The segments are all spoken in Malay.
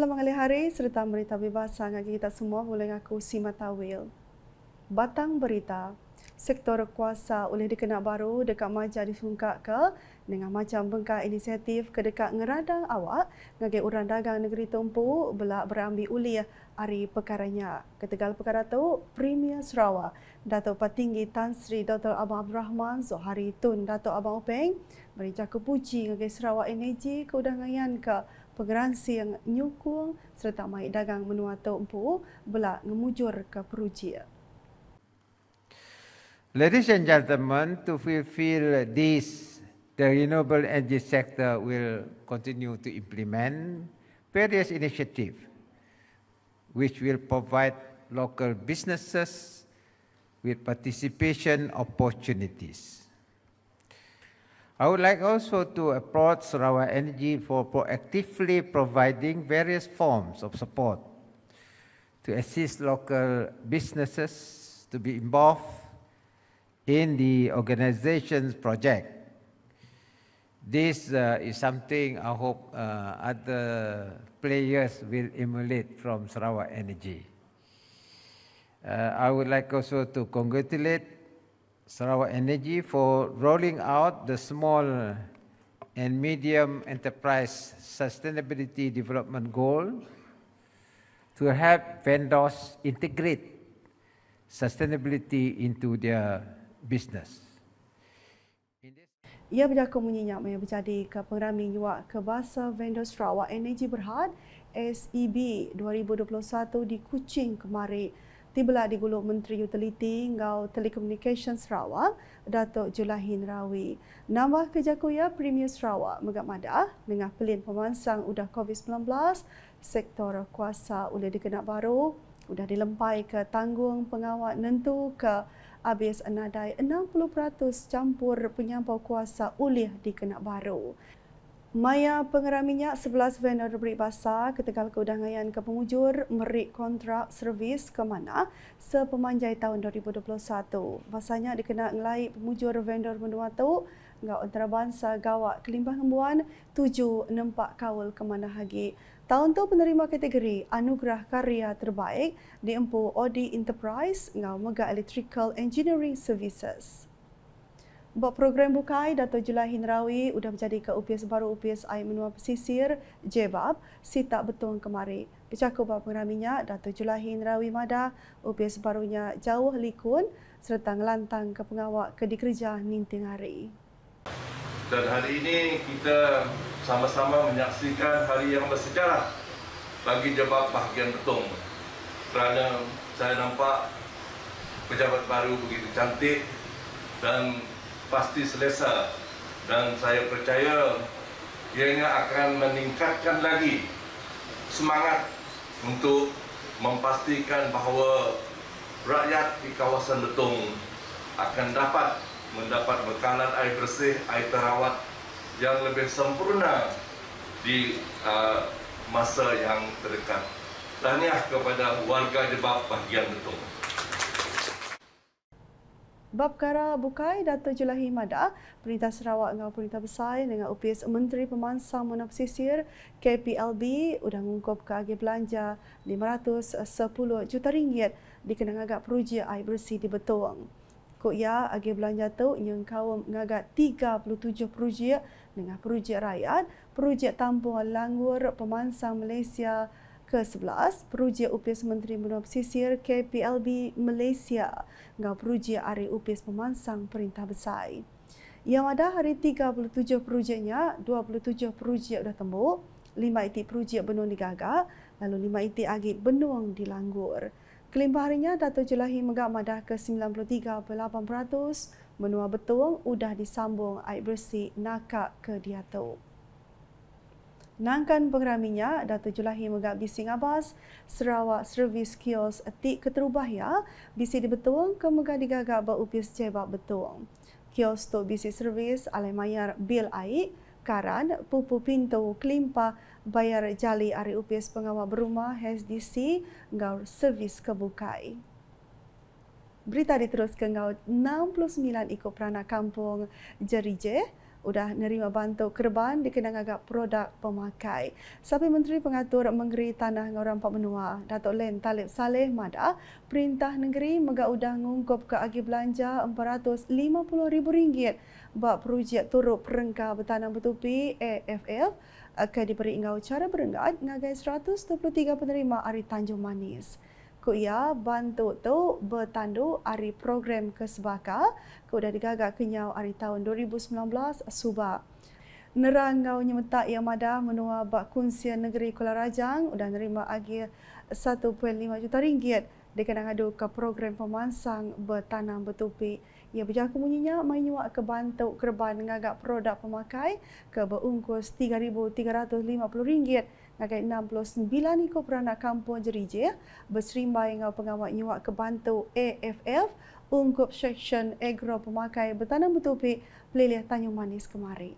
Selamat pagi hari serta berita bebas sangat kita semua boleh aku Sima Tawil. Batang berita sektor kuasa oleh dikenal baru dekat majar disungkak ke dengan macam bengkak inisiatif ke dekat ngeradang awak ngagai urang dagang negeri tumpu belak berambi uliah hari perkaranya. Ketegal perkara tu Premier Sarawak datuk Patinggi Tan Sri Dr. Abang Abdul Rahman Zohari Tun datuk Abang Upeng beri jaga puji ngagai Sarawak Energy ke udah ngayan ke pengeransi yang nyukung serta mai dagang menua tumpu belak ngemujur ke perujia. Ladies and gentlemen, to fulfill this, the renewable energy sector will continue to implement various initiatives which will provide local businesses with participation opportunities. I would like also to applaud Sarawak Energy for proactively providing various forms of support to assist local businesses to be involved in the organization's project. This uh, is something I hope uh, other players will emulate from Sarawak Energy. Uh, I would like also to congratulate Sarawak Energy for rolling out the small and medium enterprise sustainability development goal to help vendors integrate sustainability into their business. Ia berlaku menyinyap yang berjadi ke pengerami nyuak ke bahasa vendor Sarawak Energy Berhad SEB 2021 di Kuching kemarin. Tibalah di Guluk Menteri Utiliti Ngau telekomunikasi Sarawak, Datuk Julahin Rawi. Nambah kerja kuya Premier Sarawak Megat Madah dengan pelin pemansang udah COVID-19, sektor kuasa udah dikenak baru, udah dilempai ke tanggung pengawal nentu ke habis Nadai 60% campur penyampau kuasa ulih di Kenak Baru. Maya pengeram minyak 11 vendor beri basah ketegal keudangayan ke pengujur merik kontrak servis ke mana sepemanjai tahun 2021. Basahnya dikena ngelai pengujur vendor mendua tu gawat antarabangsa gawat kelimpahan kembuan tujuh nempak kawal kemana lagi. Tahun tu penerima kategori anugerah karya terbaik di empu Audi Enterprise ngau Mega Electrical Engineering Services. Buat program bukai, Dato Julai Hinrawi sudah menjadi ke UPS baru UPS Air Menua Pesisir, si tak Betung kemari. Bercakap buat pengeraminya, Dato Julai Hinrawi Mada, UPS barunya Jauh Likun, serta ngelantang ke pengawak ke dikerja Ninting Hari dan hari ini kita sama-sama menyaksikan hari yang bersejarah bagi Jebak Bahagian Betung kerana saya nampak pejabat baru begitu cantik dan pasti selesa dan saya percaya ianya akan meningkatkan lagi semangat untuk memastikan bahawa rakyat di kawasan Betung akan dapat mendapat bekalan air bersih, air terawat yang lebih sempurna di uh, masa yang terdekat. Tahniah kepada warga Jebab bahagian betul. Bab kara Bukai Dato' Julahi Mada, Perintah Sarawak dan Perintah Besar dengan UPS Menteri Pemansang Muna Pesisir KPLB sudah mengungkap ke agen belanja RM510 juta ringgit dikenang agak peruja air bersih di Betong. Ko ya agi belanja tu yang kau ngagat 37 projek dengan projek rakyat, projek tambuan langur pemansang Malaysia ke-11, projek upis menteri menua Sisir KPLB Malaysia dengan projek area upis pemansang perintah besar. Yang ada hari 37 projeknya, 27 projek dah tembuk, 5 itik projek benung digagak, lalu 5 itik agit benung dilanggur. langgur. Kelimpah harinya, Dato' Jelahi Megak Madah ke 93.8%, Menua Betul sudah disambung air bersih nakak ke Diato. Nangkan pengeraminya, Dato' Jelahi Megak Bising Abas, Sarawak Servis Kios Etik Keterubah ya, Bisi di Betul ke Megak Digagak Berupis Cebak Betul. Kios tu Bisi Servis Alemayar Bil air, Karan, Pupu Pintu, Kelimpah, bayar jali ari upis pengawal berumah HSDC ngau servis kebukai. Berita diteruskan ngau 69 ikut peranak kampung Jerije udah nerima bantu kerban dikenang agak produk pemakai. Sampai Menteri Pengatur Menteri Tanah Ngoran Pak Menua, Datuk Len Talib Saleh Mada, Perintah Negeri Mega Udah Ngungkup ke Agi Belanja RM450,000 buat projek turut perengka bertanam bertupi AFF akan diberi ingau cara berenggan ngagai 123 penerima dari Tanjung Manis. Kau ia ya, bantu tu bertandu hari program kesbaka Kau dah digagak kenyau hari tahun 2019 subak. Nerangau nyemeta yang mada menua bak kunsia negeri Kuala Rajang udah nerima agir 1.5 juta ringgit dikenang ngadu ke program pemansang bertanam bertupi. Ia berjaku munyinya menyuak ke bantu kerban ngagak produk pemakai ke berungkus RM3,350 agak 69 ikut peranak kampung jerije ya? berserimbai dengan pengawal nyawa ke bantu AFF ungkup seksyen agro pemakai bertanam bertupik pelilih Tanjung Manis kemari.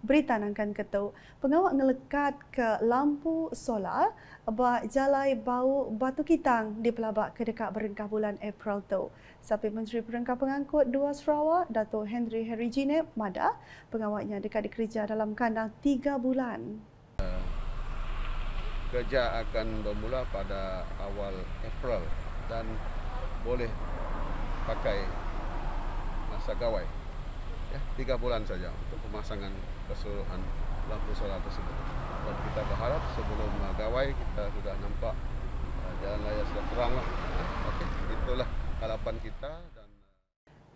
Berita nangkan ketu, pengawal ngelekat ke lampu solar buat jalai bau batu kitang di pelabak ke dekat berengkah bulan April tu. sampai Menteri Perengkah Pengangkut Dua Sarawak, Dato' Henry Harry Jinep, Mada, pengawalnya dekat dikerja dalam kandang tiga bulan kerja akan bermula pada awal April dan boleh pakai masa gawai ya, tiga bulan saja untuk pemasangan keseluruhan lampu solar tersebut dan kita berharap sebelum uh, gawai kita sudah nampak uh, jalan layar sudah terang lah. Ya. Okay, itulah harapan kita.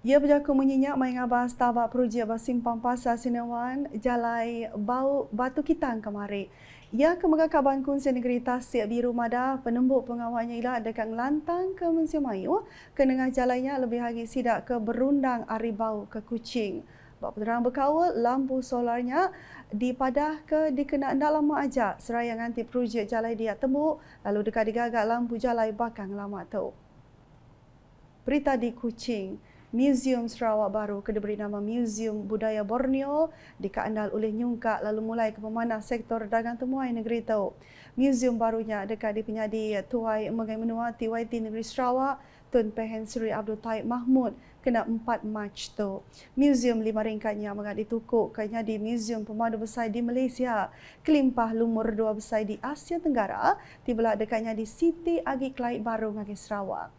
Ia berjaga menyenyak main abang setabak peruji abang simpang pasar sinewan jalai bau batu kitang kemari. Ia kemegah kaban kun senegeri tasik biru madah penembuk pengawalnya ialah dekat lantang ke mensia mayu ke nengah jalannya lebih lagi sidak ke berundang aribau ke kucing. Bak penerang berkawal, lampu solarnya dipadah ke dikena dalam lama seraya nganti peruji jalai dia tembuk lalu dekat digagak lampu jalai bakang lama tu. Berita di Kucing. Museum Sarawak Baru kena diberi nama Museum Budaya Borneo dikandal oleh Nyungka lalu mulai ke pemanah sektor dagang temuai negeri itu. Museum barunya dekat dipenyadi Tuai Megai Menua TYT Negeri Sarawak Tun Pehen Sri Abdul Taib Mahmud kena 4 Mac tu. Museum lima ringkatnya mengat ditukuk kanya di Museum Pemadu Besar di Malaysia. Kelimpah lumur dua besar di Asia Tenggara tibalah dekatnya di Siti Agi Klaik Baru ngagi Sarawak.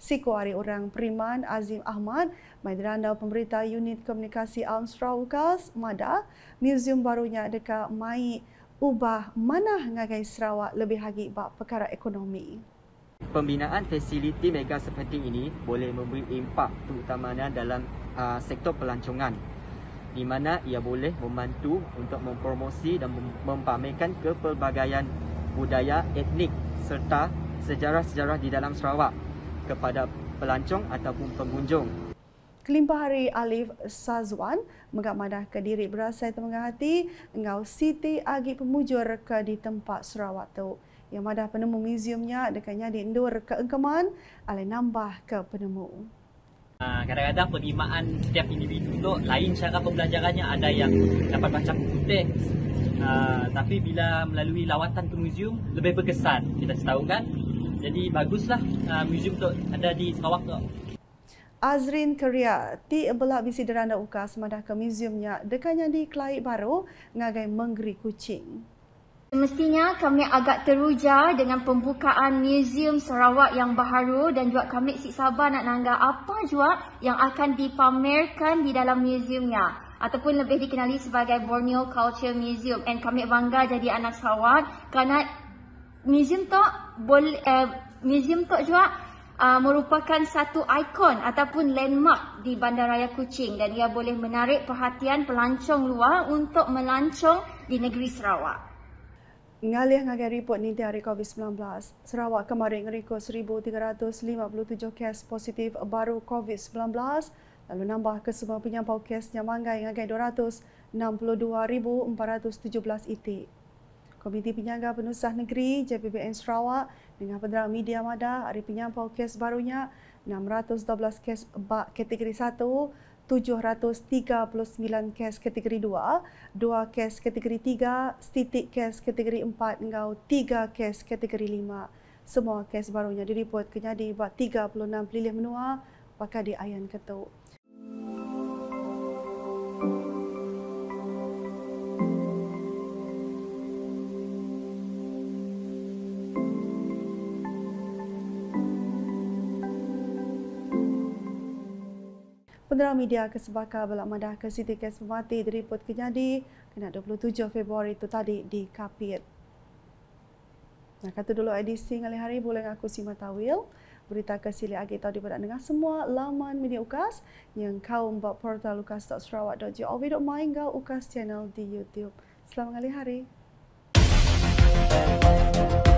Sikuari Orang Periman Azim Ahmad, Maidrandau Pemberita Unit Komunikasi Armstrong Ukas, MADA, Museum Barunya dekat Mai Ubah Manah Ngagai Sarawak lebih lagi bak perkara ekonomi. Pembinaan fasiliti mega seperti ini boleh memberi impak terutamanya dalam uh, sektor pelancongan di mana ia boleh membantu untuk mempromosi dan mempamerkan kepelbagaian budaya etnik serta sejarah-sejarah di dalam Sarawak kepada pelancong ataupun pengunjung. Kelimpah Hari Alif Sazwan mengamanah ke diri berasai temengah hati ngau Siti Agi Pemujur ke di tempat Sarawak tu. Yang madah penemu museumnya dekatnya di Indur ke Engkeman alai nambah ke penemu. Ah, kadang-kadang penerimaan setiap individu itu lain cara pembelajarannya. Ada yang dapat baca buku teks. Uh, ah, tapi bila melalui lawatan ke museum, lebih berkesan. Kita setahu kan, jadi baguslah uh, muzium tu ada di Sarawak tu. Azrin Keria, ti belak bisi deranda uka semadah ke museumnya. dekanya di Kelai Baru ngagai menggeri kucing. Semestinya kami agak teruja dengan pembukaan Museum Sarawak yang baharu dan juga kami si Sabah nak nangga apa juga yang akan dipamerkan di dalam museumnya ataupun lebih dikenali sebagai Borneo Culture Museum Dan kami bangga jadi anak Sarawak kerana Museum tok boleh uh, muzium tok juga uh, merupakan satu ikon ataupun landmark di Bandaraya Kuching dan ia boleh menarik perhatian pelancong luar untuk melancong di negeri Sarawak. Ngalih ngagai report ninti hari COVID-19, Sarawak kemarin rekod 1,357 kes positif baru COVID-19 lalu nambah ke semua penyampau kesnya manggai ngagai 262,417 itik. Komiti Penyangga Penusah Negeri JPBN Sarawak dengan penderang media madah hari penyampau kes barunya 612 kes kategori 1, 739 kes kategori 2, 2 kes kategori 3, setitik kes kategori 4 dengan 3 kes kategori 5. Semua kes barunya diriput kenyadi buat 36 pilih menua pakai di Ayan Ketuk. Mendera media ke sebakar belak madah ke Siti Kesmati dari Put kena 27 Februari itu tadi di Kapit. Nah, kata dulu edisi ngali hari boleh aku simak tawil. Berita ke sili agi tahu di badan dengan semua laman media ukas yang kau membuat portal ukas.sarawak.gov.my hingga ukas channel di YouTube. Selamat ngali hari. Selamat ngali hari.